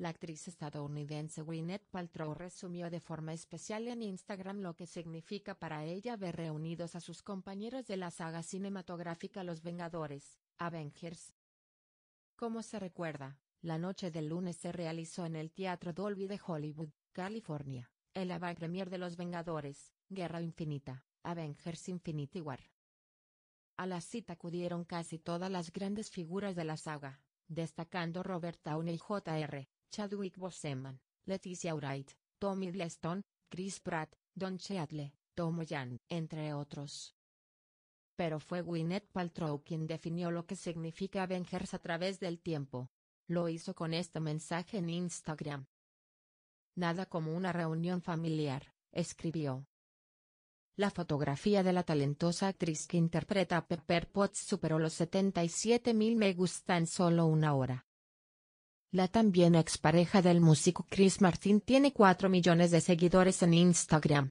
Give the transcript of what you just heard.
La actriz estadounidense Gwyneth Paltrow resumió de forma especial en Instagram lo que significa para ella ver reunidos a sus compañeros de la saga cinematográfica Los Vengadores, Avengers. Como se recuerda, la noche del lunes se realizó en el Teatro Dolby de Hollywood, California, el avant-premier de Los Vengadores, Guerra Infinita, Avengers Infinity War. A la cita acudieron casi todas las grandes figuras de la saga, destacando Robert Downey Jr., Chadwick Boseman, Leticia Wright, Tommy Stone, Chris Pratt, Don Cheadle, Tomoyan, entre otros. Pero fue Gwyneth Paltrow quien definió lo que significa Avengers a través del tiempo. Lo hizo con este mensaje en Instagram. Nada como una reunión familiar, escribió. La fotografía de la talentosa actriz que interpreta a Pepper Potts superó los 77.000 me gusta en solo una hora. La también expareja del músico Chris Martin tiene cuatro millones de seguidores en Instagram.